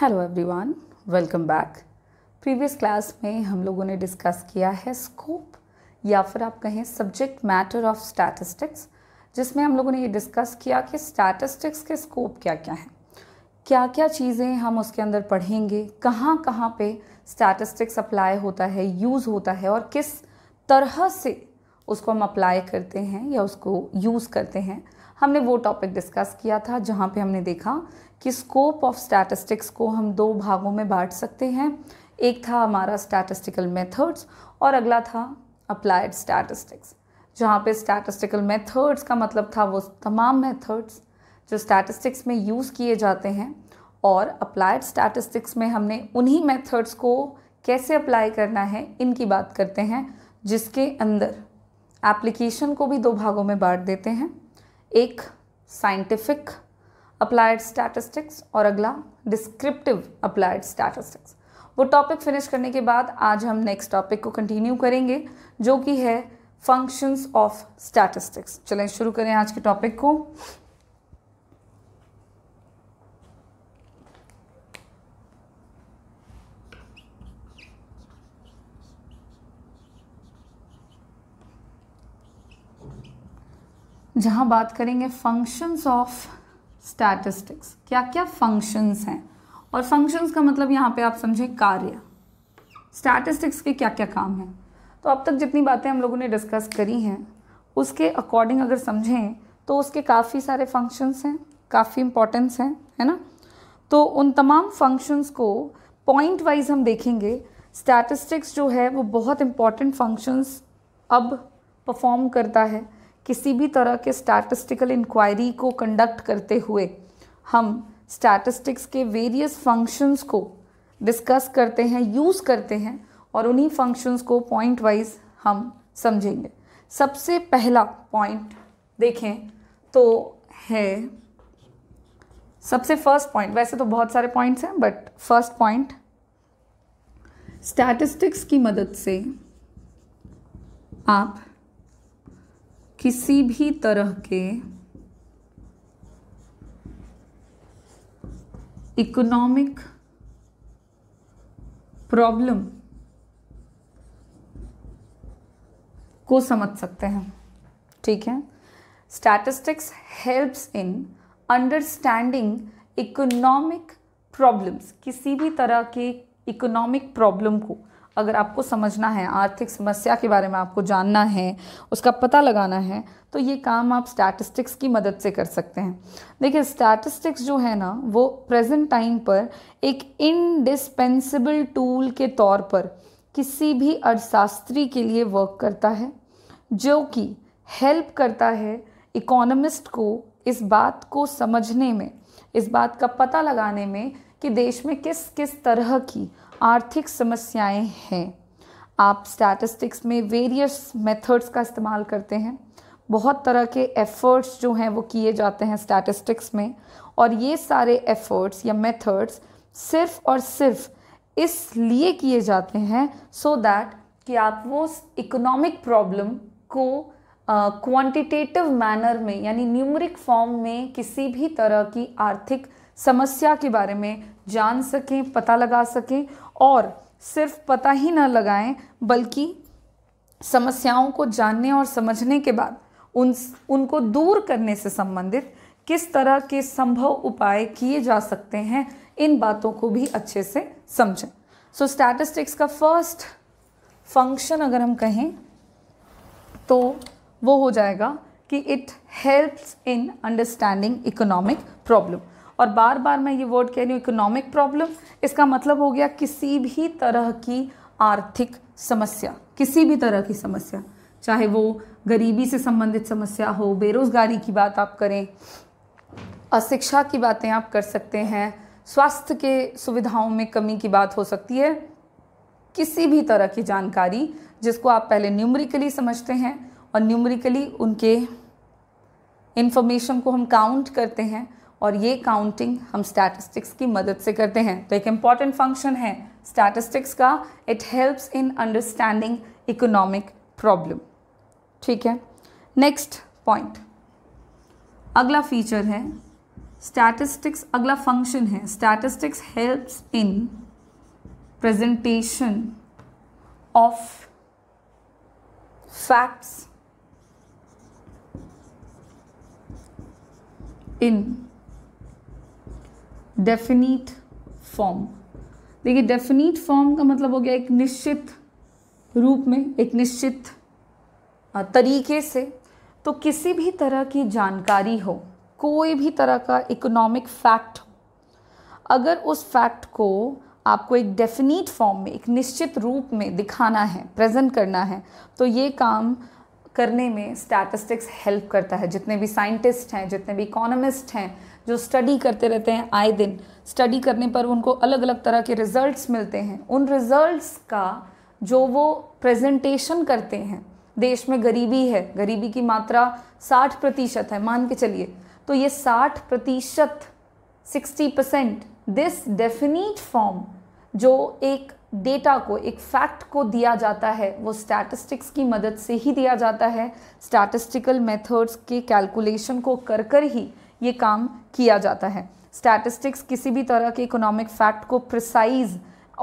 Hello everyone welcome back previous class में हम लोगों ने डिस्कस किया है स्कोप या फिर आप कहें सब्जेक्ट मैटर ऑफ स्टैटिस्टिक्स जिसमें हम लोगों ने ये डिस्कस किया कि स्टैटिस्टिक्स के स्कोप क्या क्या हैं क्या क्या चीज़ें हम उसके अंदर पढ़ेंगे कहाँ कहाँ पे स्टैटिस्टिक्स अप्लाई होता है यूज़ होता है और किस तरह से उसको हम अप्लाई करते हैं या उसको यूज़ करते हैं हमने वो टॉपिक डिस्कस किया था जहाँ पे हमने देखा कि स्कोप ऑफ स्टैटिस्टिक्स को हम दो भागों में बांट सकते हैं एक था हमारा स्टैटिस्टिकल मेथड्स और अगला था अप्लाइड स्टैटिस्टिक्स जहाँ पे स्टैटिस्टिकल मेथड्स का मतलब था वो तमाम मेथड्स जो स्टैटिस्टिक्स में यूज़ किए जाते हैं और अप्लाइड स्टैटिस्टिक्स में हमने उन्हीं मेथड्स को कैसे अप्लाई करना है इनकी बात करते हैं जिसके अंदर एप्लीकेशन को भी दो भागों में बांट देते हैं एक साइंटिफिक अप्लाइड स्टैटिस्टिक्स और अगला डिस्क्रिप्टिव अप्लाइड स्टैटिस्टिक्स वो टॉपिक फिनिश करने के बाद आज हम नेक्स्ट टॉपिक को कंटिन्यू करेंगे जो कि है फंक्शंस ऑफ स्टैटिस्टिक्स चलें शुरू करें आज के टॉपिक को जहाँ बात करेंगे फंक्शंस ऑफ स्टैटिस्टिक्स क्या क्या फंक्शंस हैं और फंक्शंस का मतलब यहाँ पे आप समझें कार्य स्टैटिस्टिक्स के क्या क्या काम हैं तो अब तक जितनी बातें हम लोगों ने डिस्कस करी हैं उसके अकॉर्डिंग अगर समझें तो उसके काफ़ी सारे फंक्शंस हैं काफ़ी इम्पोर्टेंस हैं है ना तो उन तमाम फंक्शंस को पॉइंट वाइज हम देखेंगे स्टैटिस्टिक्स जो है वो बहुत इम्पॉर्टेंट फंक्शंस अब परफॉर्म करता है किसी भी तरह के स्टैटिस्टिकल इंक्वायरी को कंडक्ट करते हुए हम स्टैटिस्टिक्स के वेरियस फंक्शंस को डिस्कस करते हैं यूज़ करते हैं और उन्हीं फंक्शंस को पॉइंट वाइज हम समझेंगे सबसे पहला पॉइंट देखें तो है सबसे फर्स्ट पॉइंट वैसे तो बहुत सारे पॉइंट्स हैं बट फर्स्ट पॉइंट स्टैटिस्टिक्स की मदद से आप किसी भी तरह के इकोनॉमिक प्रॉब्लम को समझ सकते हैं ठीक है statistics helps in understanding economic problems किसी भी तरह के इकोनॉमिक प्रॉब्लम को अगर आपको समझना है आर्थिक समस्या के बारे में आपको जानना है उसका पता लगाना है तो ये काम आप स्टैटिस्टिक्स की मदद से कर सकते हैं देखिए स्टैटिस्टिक्स जो है ना वो प्रेजेंट टाइम पर एक इनडिस्पेंसिबल टूल के तौर पर किसी भी अर्थशास्त्री के लिए वर्क करता है जो कि हेल्प करता है इकोनॉमिस्ट को इस बात को समझने में इस बात का पता लगाने में कि देश में किस किस तरह की आर्थिक समस्याएं हैं आप स्टैटिस्टिक्स में वेरियस मेथड्स का इस्तेमाल करते हैं बहुत तरह के एफ़र्ट्स जो हैं वो किए जाते हैं स्टैटिस्टिक्स में और ये सारे एफ़र्ट्स या मेथड्स सिर्फ़ और सिर्फ़ इसलिए किए जाते हैं सो so दैट कि आप वो इकोनॉमिक प्रॉब्लम को क्वांटिटेटिव uh, मैनर में यानी न्यूमरिक फॉर्म में किसी भी तरह की आर्थिक समस्या के बारे में जान सकें पता लगा सकें और सिर्फ पता ही ना लगाएं बल्कि समस्याओं को जानने और समझने के बाद उन उनको दूर करने से संबंधित किस तरह के संभव उपाय किए जा सकते हैं इन बातों को भी अच्छे से समझें सो so, स्टैटिस्टिक्स का फर्स्ट फंक्शन अगर हम कहें तो वो हो जाएगा कि it helps in understanding economic problem और बार बार मैं ये वर्ड कह रही हूँ इकोनॉमिक प्रॉब्लम इसका मतलब हो गया किसी भी तरह की आर्थिक समस्या किसी भी तरह की समस्या चाहे वो गरीबी से संबंधित समस्या हो बेरोज़गारी की बात आप करें अशिक्षा की बातें आप कर सकते हैं स्वास्थ्य के सुविधाओं में कमी की बात हो सकती है किसी भी तरह की जानकारी जिसको आप पहले न्यूमरिकली समझते हैं और न्यूमरिकली उनके इन्फॉर्मेशन को हम काउंट करते हैं और ये काउंटिंग हम स्टैटिस्टिक्स की मदद से करते हैं तो एक इम्पॉर्टेंट फंक्शन है स्टैटिस्टिक्स का it helps in understanding economic problem ठीक है नेक्स्ट पॉइंट अगला फीचर है स्टैटिस्टिक्स अगला फंक्शन है statistics helps in presentation of facts in definite form देखिए डेफिनीट फॉर्म का मतलब हो गया एक निश्चित रूप में एक निश्चित तरीके से तो किसी भी तरह की जानकारी हो कोई भी तरह का इकोनॉमिक फैक्ट अगर उस फैक्ट को आपको एक डेफिनीट फॉर्म में एक निश्चित रूप में दिखाना है प्रेजेंट करना है तो ये काम करने में स्टैटिस्टिक्स हेल्प करता है जितने भी साइंटिस्ट हैं जितने भी इकोनॉमिस्ट हैं जो स्टडी करते रहते हैं आए दिन स्टडी करने पर उनको अलग अलग तरह के रिज़ल्ट्स मिलते हैं उन रिज़ल्ट्स का जो वो प्रेजेंटेशन करते हैं देश में गरीबी है गरीबी की मात्रा 60 प्रतिशत है मान के चलिए तो ये 60 प्रतिशत sixty percent this definite form जो एक डेटा को एक फैक्ट को दिया जाता है वो स्टैटिस्टिक्स की मदद से ही दिया जाता है स्टैटिस्टिकल मेथड्स के कैलकुलेशन को कर कर ही ये काम किया जाता है स्टैटिस्टिक्स किसी भी तरह के इकोनॉमिक फैक्ट को प्रिसाइज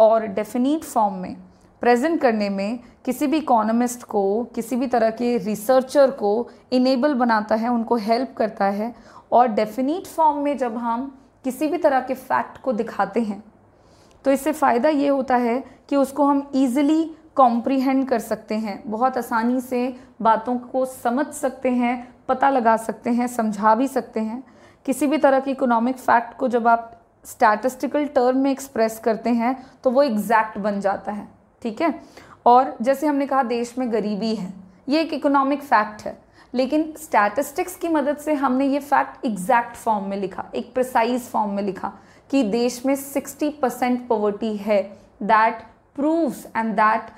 और डेफिनीट फॉर्म में प्रेजेंट करने में किसी भी इकोनॉमिस्ट को किसी भी तरह के रिसर्चर को इनेबल बनाता है उनको हेल्प करता है और डेफिनीट फॉर्म में जब हम किसी भी तरह के फैक्ट को दिखाते हैं तो इससे फ़ायदा ये होता है कि उसको हम ईज़िली कॉम्प्रीहेंड कर सकते हैं बहुत आसानी से बातों को समझ सकते हैं पता लगा सकते हैं समझा भी सकते हैं किसी भी तरह की इकोनॉमिक फैक्ट को जब आप स्टैटिस्टिकल टर्म में एक्सप्रेस करते हैं तो वो एग्जैक्ट बन जाता है ठीक है और जैसे हमने कहा देश में गरीबी है ये एक इकोनॉमिक फैक्ट है लेकिन स्टैटिस्टिक्स की मदद से हमने ये फैक्ट एग्जैक्ट फॉर्म में लिखा एक प्रिसाइज फॉर्म में लिखा कि देश में 60 परसेंट पॉवर्टी है that proves and that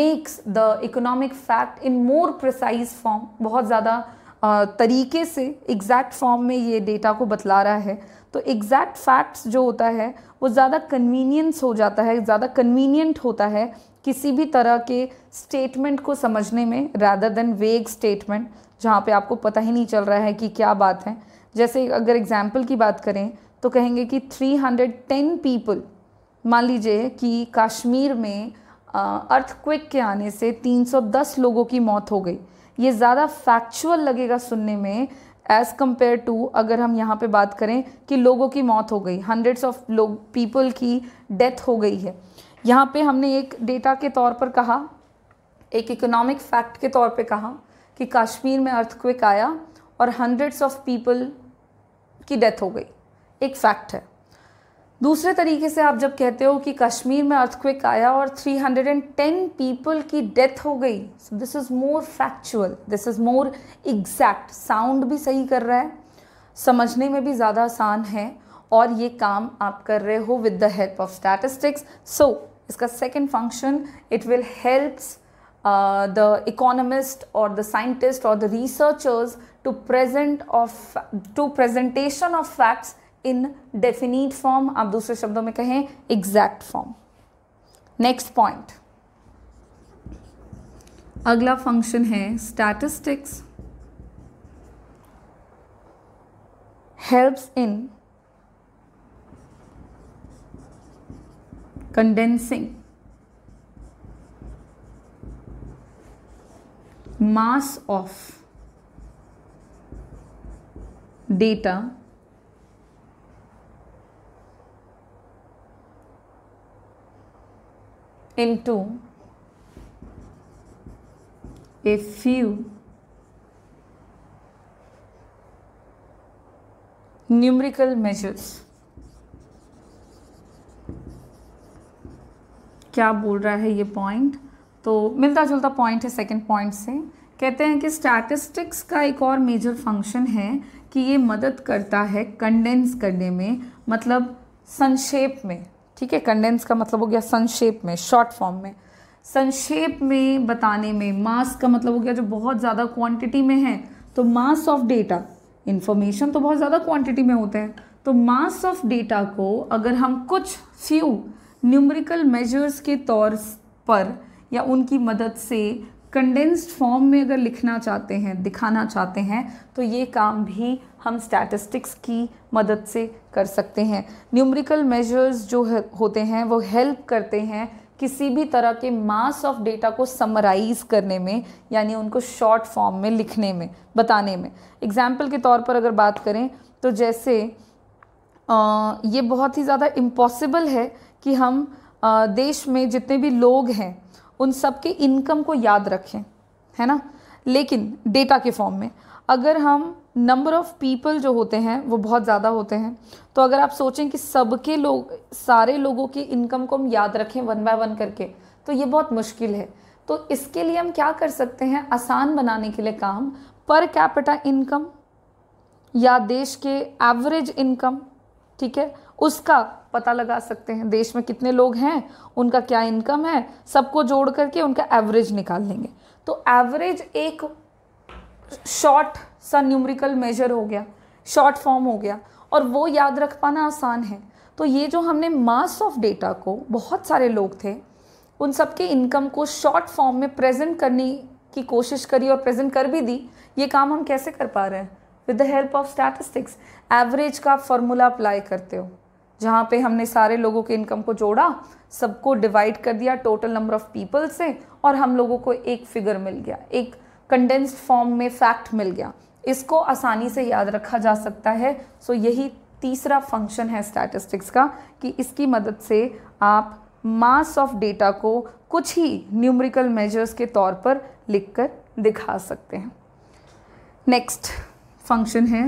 makes the economic fact in more precise form बहुत ज़्यादा uh, तरीके से एग्जैक्ट फॉर्म में ये डेटा को बतला रहा है तो एग्जैक्ट फैक्ट्स जो होता है वो ज़्यादा कन्वीनियंस हो जाता है ज़्यादा कन्वीनियंट होता है किसी भी तरह के स्टेटमेंट को समझने में रादर देन वेग स्टेटमेंट जहाँ पे आपको पता ही नहीं चल रहा है कि क्या बात है जैसे अगर एग्जाम्पल की बात करें तो कहेंगे कि 310 पीपल मान लीजिए कि कश्मीर में अर्थक्विक के आने से 310 लोगों की मौत हो गई ये ज़्यादा फैक्चुअल लगेगा सुनने में एज़ कम्पेयर टू अगर हम यहाँ पे बात करें कि लोगों की मौत हो गई हंड्रेड्स ऑफ लोग पीपल की डेथ हो गई है यहाँ पे हमने एक डेटा के तौर पर कहा एक इकोनॉमिक फैक्ट के तौर पे कहा कि कश्मीर में अर्थक्विक आया और हंड्रेड्स ऑफ पीपल की डेथ हो गई एक फैक्ट है दूसरे तरीके से आप जब कहते हो कि कश्मीर में अर्थक्विक आया और 310 पीपल की डेथ हो गई this is more factual this is more exact sound भी सही कर रहा है समझने में भी ज़्यादा आसान है और ये काम आप कर रहे हो with the help of statistics so इसका second function it will help the economist और द साइंटिस्ट और the researchers to present of to presentation of facts in definite form आप दूसरे शब्दों में कहें एग्जैक्ट फॉर्म नेक्स्ट पॉइंट अगला function है statistics helps in condensing mass of data into a few numerical measures. क्या बोल रहा है ये पॉइंट तो मिलता जुलता पॉइंट है सेकंड पॉइंट से कहते हैं कि स्टैटिस्टिक्स का एक और मेजर फंक्शन है कि ये मदद करता है कंडेंस करने में मतलब संक्षेप में ठीक है कंडेंस का मतलब हो गया संक्षेप में शॉर्ट फॉर्म में संक्षेप में बताने में मास का मतलब हो गया जो बहुत ज़्यादा क्वांटिटी में है तो मास ऑफ डेटा इन्फॉर्मेशन तो बहुत ज़्यादा क्वांटिटी में होते हैं तो मास ऑफ डेटा को अगर हम कुछ फ्यू न्यूमरिकल मेजर्स के तौर पर या उनकी मदद से कंडेंस्ड फॉर्म में अगर लिखना चाहते हैं दिखाना चाहते हैं तो ये काम भी हम स्टैटिस्टिक्स की मदद से कर सकते हैं न्यूमरिकल मेजर्स जो होते हैं वो हेल्प करते हैं किसी भी तरह के मास ऑफ डेटा को समराइज करने में यानी उनको शॉर्ट फॉर्म में लिखने में बताने में एग्जाम्पल के तौर पर अगर बात करें तो जैसे आ, ये बहुत ही ज़्यादा इम्पॉसिबल है कि हम देश में जितने भी लोग हैं उन सब के इनकम को याद रखें है ना लेकिन डेटा के फॉर्म में अगर हम नंबर ऑफ़ पीपल जो होते हैं वो बहुत ज़्यादा होते हैं तो अगर आप सोचें कि सबके लोग सारे लोगों की इनकम को हम याद रखें वन बाय वन करके तो ये बहुत मुश्किल है तो इसके लिए हम क्या कर सकते हैं आसान बनाने के लिए काम पर कैपिटा इनकम या देश के एवरेज इनकम ठीक है उसका पता लगा सकते हैं देश में कितने लोग हैं उनका क्या इनकम है सबको जोड़ करके उनका एवरेज निकाल लेंगे तो एवरेज एक शॉर्ट सा न्यूमरिकल मेजर हो गया शॉर्ट फॉर्म हो गया और वो याद रख पाना आसान है तो ये जो हमने मास ऑफ डेटा को बहुत सारे लोग थे उन सबके इनकम को शॉर्ट फॉर्म में प्रेजेंट करने की कोशिश करी और प्रेजेंट कर भी दी ये काम हम कैसे कर पा रहे हैं with the help of statistics average का फॉर्मूला अप्लाई करते हो जहाँ पे हमने सारे लोगों के इनकम को जोड़ा सबको डिवाइड कर दिया टोटल नंबर ऑफ़ पीपल से और हम लोगों को एक फिगर मिल गया एक कंडेंस्ड फॉर्म में फैक्ट मिल गया इसको आसानी से याद रखा जा सकता है सो so, यही तीसरा फंक्शन है स्टैटिस्टिक्स का कि इसकी मदद से आप मास ऑफ डेटा को कुछ ही न्यूमरिकल मेजर्स के तौर पर लिखकर दिखा सकते हैं नेक्स्ट फंक्शन है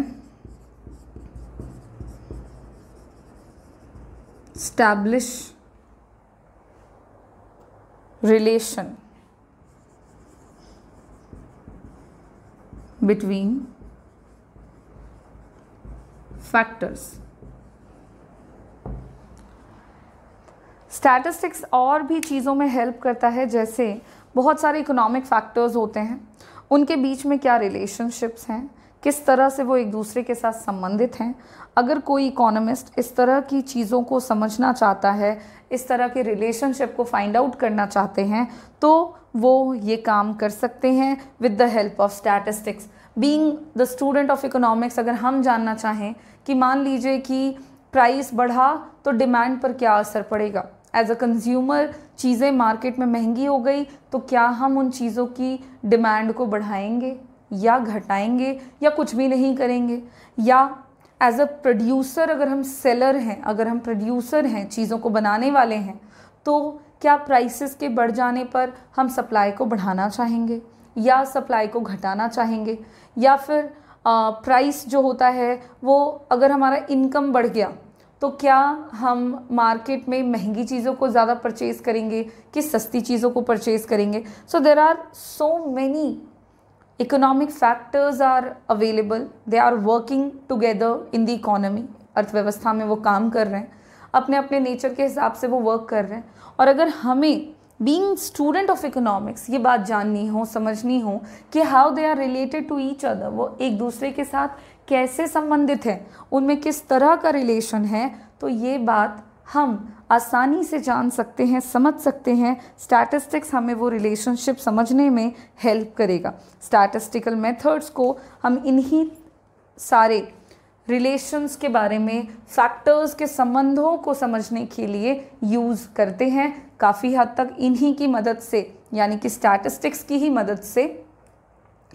establish relation between factors statistics और भी चीज़ों में हेल्प करता है जैसे बहुत सारे इकोनॉमिक फैक्टर्स होते हैं उनके बीच में क्या रिलेशनशिप्स हैं किस तरह से वो एक दूसरे के साथ संबंधित हैं अगर कोई इकोनॉमिस्ट इस तरह की चीज़ों को समझना चाहता है इस तरह के रिलेशनशिप को फाइंड आउट करना चाहते हैं तो वो ये काम कर सकते हैं with the help of statistics being the student of economics अगर हम जानना चाहें कि मान लीजिए कि प्राइस बढ़ा तो डिमांड पर क्या असर पड़ेगा एज अ कंज्यूमर चीज़ें मार्केट में महंगी हो गई तो क्या हम उन चीज़ों की डिमांड को बढ़ाएंगे या घटाएंगे या कुछ भी नहीं करेंगे या एज अ प्रोड्यूसर अगर हम सेलर हैं अगर हम प्रोड्यूसर हैं चीज़ों को बनाने वाले हैं तो क्या प्राइसेस के बढ़ जाने पर हम सप्लाई को बढ़ाना चाहेंगे या सप्लाई को घटाना चाहेंगे या फिर प्राइस जो होता है वो अगर हमारा इनकम बढ़ गया तो क्या हम मार्केट में महंगी चीज़ों को ज़्यादा परचेज़ करेंगे कि सस्ती चीज़ों को परचेज़ करेंगे so there are so many economic factors are available they are working together in the economy अर्थव्यवस्था में वो काम कर रहे हैं अपने अपने नेचर के हिसाब से वो वर्क कर रहे हैं और अगर हमें बींग स्टूडेंट ऑफ इकोनॉमिक्स ये बात जाननी हो समझनी हो कि how they are related to each other वो एक दूसरे के साथ कैसे संबंधित हैं उनमें किस तरह का रिलेशन है तो ये बात हम आसानी से जान सकते हैं समझ सकते हैं स्टैटिस्टिक्स हमें वो रिलेशनशिप समझने में हेल्प करेगा स्टैटिस्टिकल मेथड्स को हम इन्हीं सारे रिलेशंस के बारे में फैक्टर्स के संबंधों को समझने के लिए यूज़ करते हैं काफ़ी हद तक इन्हीं की मदद से यानी कि स्टैटिस्टिक्स की ही मदद से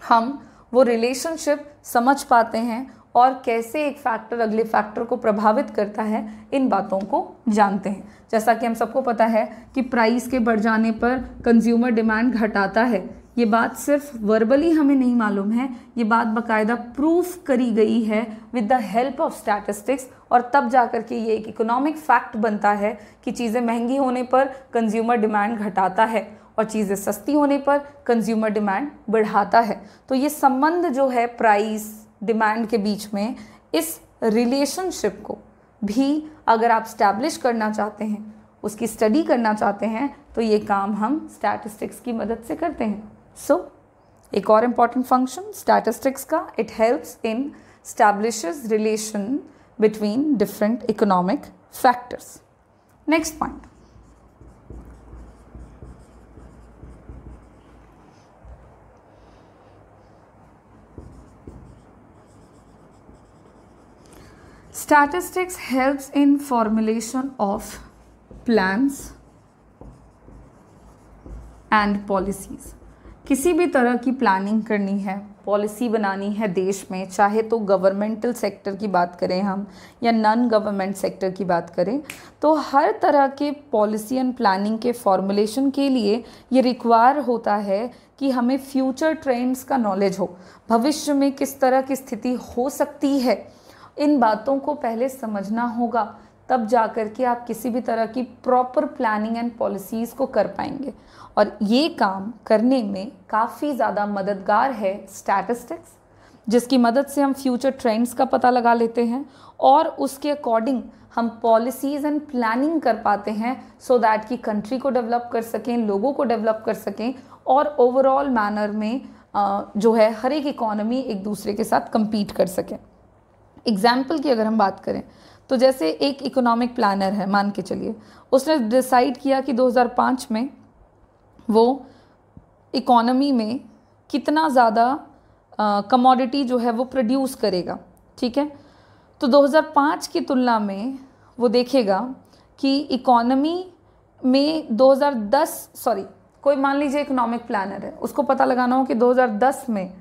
हम वो रिलेशनशिप समझ पाते हैं और कैसे एक फैक्टर अगले फैक्टर को प्रभावित करता है इन बातों को जानते हैं जैसा कि हम सबको पता है कि प्राइस के बढ़ जाने पर कंज्यूमर डिमांड घटाता है ये बात सिर्फ वर्बली हमें नहीं मालूम है ये बात बाकायदा प्रूफ करी गई है with the help of statistics और तब जा कर के ये एक इकोनॉमिक फैक्ट बनता है कि चीज़ें महंगी होने पर कंज्यूमर डिमांड घटाता है और चीज़ें सस्ती होने पर कंज्यूमर डिमांड बढ़ाता है तो ये संबंध जो है प्राइस डिमांड के बीच में इस रिलेशनशिप को भी अगर आप स्टैब्लिश करना चाहते हैं उसकी स्टडी करना चाहते हैं तो ये काम हम स्टैटिस्टिक्स की मदद से करते हैं सो so, एक और इम्पॉर्टेंट फंक्शन स्टैटिस्टिक्स का it helps in establish relation between different economic factors next point statistics helps in formulation of plans and policies किसी भी तरह की प्लानिंग करनी है पॉलिसी बनानी है देश में चाहे तो गवर्नमेंटल सेक्टर की बात करें हम या नॉन गवर्नमेंट सेक्टर की बात करें तो हर तरह के पॉलिसी एंड प्लानिंग के फॉर्मुलेशन के लिए ये रिक्वायर होता है कि हमें फ्यूचर ट्रेंड्स का नॉलेज हो भविष्य में किस तरह की स्थिति हो सकती है इन बातों को पहले समझना होगा तब जा कर के आप किसी भी तरह की प्रॉपर प्लानिंग एंड पॉलिसीज़ को कर पाएंगे और ये काम करने में काफ़ी ज़्यादा मददगार है स्टैटिस्टिक्स जिसकी मदद से हम फ्यूचर ट्रेंड्स का पता लगा लेते हैं और उसके अकॉर्डिंग हम पॉलिसीज़ एंड प्लानिंग कर पाते हैं सो दैट कि कंट्री को डेवलप कर सकें लोगों को डेवलप कर सकें और ओवरऑल मैनर में जो है हर एक इकोनॉमी एक दूसरे के साथ कम्पीट कर सकें एग्जाम्पल की अगर हम बात करें तो जैसे एक इकोनॉमिक प्लानर है मान के चलिए उसने डिसाइड किया कि 2005 में वो इकोनॉमी में कितना ज़्यादा कमोडिटी जो है वो प्रोड्यूस करेगा ठीक है तो 2005 की तुलना में वो देखेगा कि इकोनॉमी में 2010 सॉरी कोई मान लीजिए इकोनॉमिक प्लानर है उसको पता लगाना हो कि 2010 में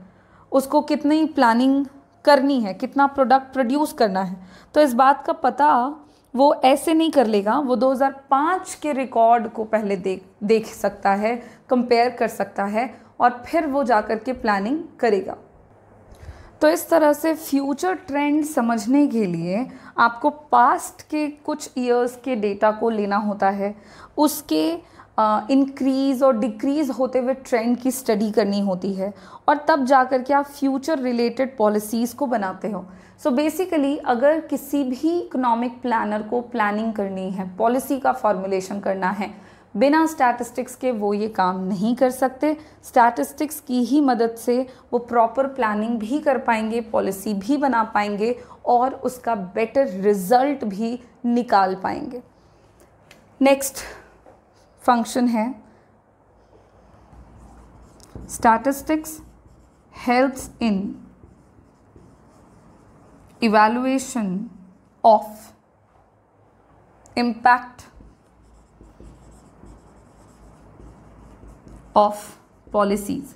उसको कितनी प्लानिंग करनी है कितना प्रोडक्ट प्रोड्यूस करना है तो इस बात का पता वो ऐसे नहीं कर लेगा वो 2005 के रिकॉर्ड को पहले देख देख सकता है कंपेयर कर सकता है और फिर वो जा कर के प्लानिंग करेगा तो इस तरह से फ्यूचर ट्रेंड समझने के लिए आपको पास्ट के कुछ ईयर्स के डेटा को लेना होता है उसके इंक्रीज़ uh, और डिक्रीज़ होते हुए ट्रेंड की स्टडी करनी होती है और तब जा कर के आप फ्यूचर रिलेटेड पॉलिसीज़ को बनाते हो सो so बेसिकली अगर किसी भी इकोनॉमिक प्लानर को प्लानिंग करनी है पॉलिसी का फॉर्मुलेशन करना है बिना स्टैटिस्टिक्स के वो ये काम नहीं कर सकते स्टैटिस्टिक्स की ही मदद से वो प्रॉपर प्लानिंग भी कर पाएंगे पॉलिसी भी बना पाएंगे और उसका बेटर रिजल्ट भी निकाल पाएंगे नेक्स्ट फंक्शन है statistics helps in evaluation of impact of policies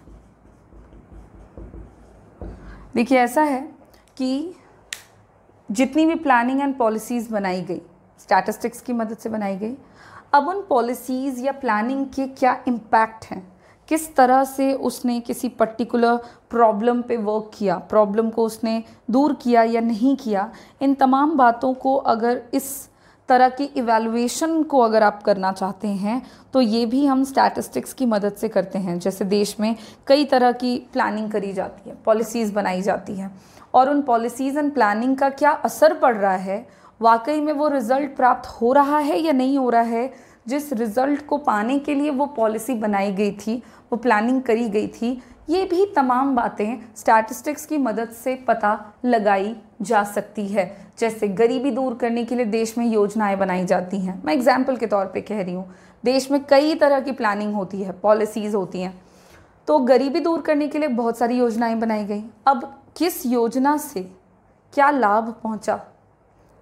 देखिए ऐसा है कि जितनी भी प्लानिंग एंड पॉलिसीज़ बनाई गई स्टैटिस्टिक्स की मदद से बनाई गई अब उन पॉलिसीज़ या प्लानिंग के क्या इम्पैक्ट हैं किस तरह से उसने किसी पर्टिकुलर प्रॉब्लम पे वर्क किया प्रॉब्लम को उसने दूर किया या नहीं किया इन तमाम बातों को अगर इस तरह की इवेलुएशन को अगर आप करना चाहते हैं तो ये भी हम स्टैटिस्टिक्स की मदद से करते हैं जैसे देश में कई तरह की प्लानिंग करी जाती है पॉलिसीज़ बनाई जाती हैं और उन पॉलिसीज़ एंड प्लानिंग का क्या असर पड़ रहा है वाकई में वो रिज़ल्ट प्राप्त हो रहा है या नहीं हो रहा है जिस रिज़ल्ट को पाने के लिए वो पॉलिसी बनाई गई थी वो प्लानिंग करी गई थी ये भी तमाम बातें स्टैटिस्टिक्स की मदद से पता लगाई जा सकती है जैसे गरीबी दूर करने के लिए देश में योजनाएं बनाई जाती हैं मैं एग्जाम्पल के तौर पे कह रही हूँ देश में कई तरह की प्लानिंग होती है पॉलिसीज़ होती हैं तो गरीबी दूर करने के लिए बहुत सारी योजनाएं बनाई गई अब किस योजना से क्या लाभ पहुँचा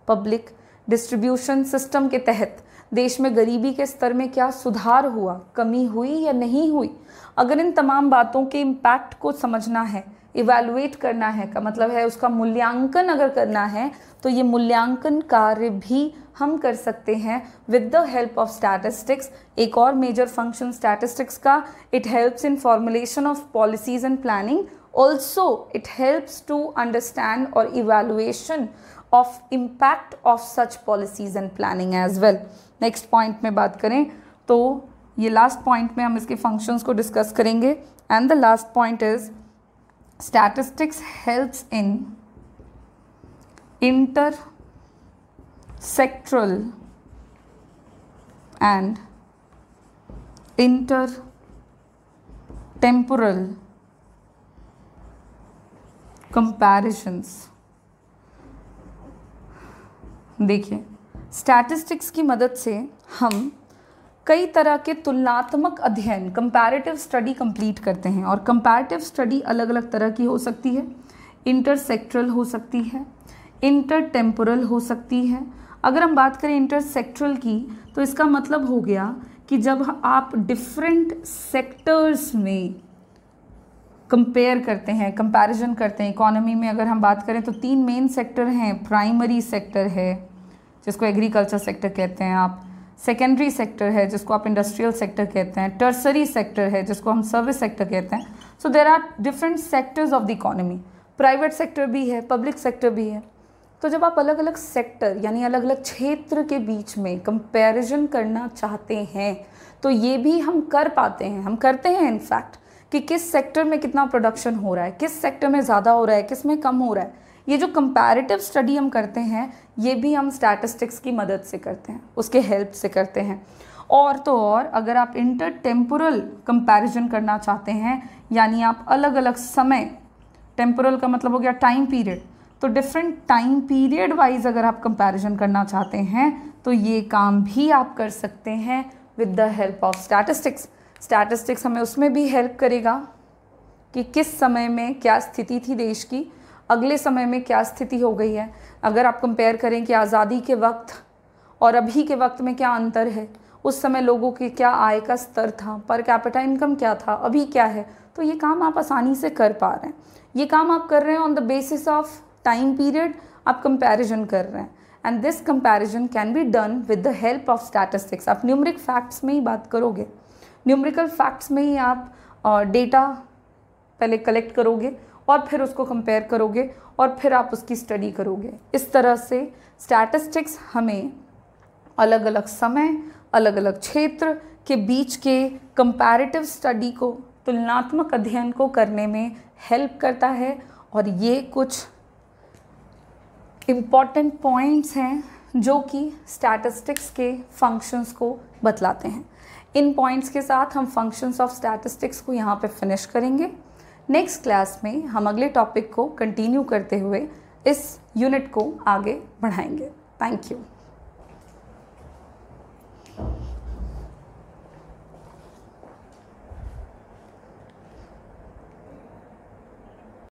पब्लिक डिस्ट्रीब्यूशन सिस्टम के तहत देश में गरीबी के स्तर में क्या सुधार हुआ कमी हुई या नहीं हुई अगर इन तमाम बातों के इम्पैक्ट को समझना है इवेलुएट करना है का मतलब है उसका मूल्यांकन अगर करना है तो ये मूल्यांकन कार्य भी हम कर सकते हैं with the help of statistics एक और मेजर फंक्शन स्टैटिस्टिक्स का it helps in formulation of policies and planning also it helps to understand और evaluation of impact of such policies and planning as well. Next point में बात करें तो ये last point में हम इसके functions को discuss करेंगे and the last point is statistics helps in inter sectoral and inter temporal comparisons. देखिए स्टैटिस्टिक्स की मदद से हम कई तरह के तुलनात्मक अध्ययन कंपैरेटिव स्टडी कंप्लीट करते हैं और कंपैरेटिव स्टडी अलग अलग तरह की हो सकती है इंटरसेक्ट्रल हो सकती है इंटरटेम्पोरल हो सकती है अगर हम बात करें इंटरसेक्ट्रल की तो इसका मतलब हो गया कि जब आप डिफरेंट सेक्टर्स में कंपेयर करते हैं कंपैरिजन करते हैं इकोनॉमी में अगर हम बात करें तो तीन मेन सेक्टर हैं प्राइमरी सेक्टर है जिसको एग्रीकल्चर सेक्टर कहते हैं आप सेकेंडरी सेक्टर है जिसको आप इंडस्ट्रियल सेक्टर कहते हैं टर्सरी सेक्टर है जिसको हम सर्विस सेक्टर कहते हैं so there are different sectors of the economy private sector भी है पब्लिक सेक्टर भी है तो जब आप अलग अलग सेक्टर यानी अलग अलग क्षेत्र के बीच में कंपैरिजन करना चाहते हैं तो ये भी हम कर पाते हैं हम करते हैं इनफैक्ट कि किस सेक्टर में कितना प्रोडक्शन हो रहा है किस सेक्टर में ज़्यादा हो रहा है किस में कम हो रहा है ये जो कंपैरेटिव स्टडी हम करते हैं ये भी हम स्टैटिस्टिक्स की मदद से करते हैं उसके हेल्प से करते हैं और तो और अगर आप इंटर टेम्पोरल कंपैरिजन करना चाहते हैं यानी आप अलग अलग समय टेम्पोरल का मतलब हो गया टाइम पीरियड तो डिफरेंट टाइम पीरियड वाइज अगर आप कंपैरिजन करना चाहते हैं तो ये काम भी आप कर सकते हैं with the help of statistics statistics हमें उसमें भी हेल्प करेगा कि किस समय में क्या स्थिति थी देश की अगले समय में क्या स्थिति हो गई है अगर आप कंपेयर करें कि आज़ादी के वक्त और अभी के वक्त में क्या अंतर है उस समय लोगों के क्या आय का स्तर था पर कैपिटा इनकम क्या था अभी क्या है तो ये काम आप आसानी से कर पा रहे हैं ये काम आप कर रहे हैं on the basis of time period आप कंपैरिजन कर रहे हैं and this comparison can be done with the help of statistics आप न्यूमरिक फैक्ट्स में ही बात करोगे न्यूमरिकल फैक्ट्स में ही आप डेटा पहले कलेक्ट करोगे और फिर उसको कंपेयर करोगे और फिर आप उसकी स्टडी करोगे इस तरह से स्टैटिस्टिक्स हमें अलग अलग समय अलग अलग क्षेत्र के बीच के कंपैरेटिव स्टडी को तुलनात्मक अध्ययन को करने में हेल्प करता है और ये कुछ इम्पॉर्टेंट पॉइंट्स हैं जो कि स्टैटिस्टिक्स के फंक्शंस को बतलाते हैं इन पॉइंट्स के साथ हम फंक्शंस ऑफ स्टैटिस्टिक्स को यहाँ पे फिनिश करेंगे नेक्स्ट क्लास में हम अगले टॉपिक को कंटिन्यू करते हुए इस यूनिट को आगे बढ़ाएंगे थैंक यू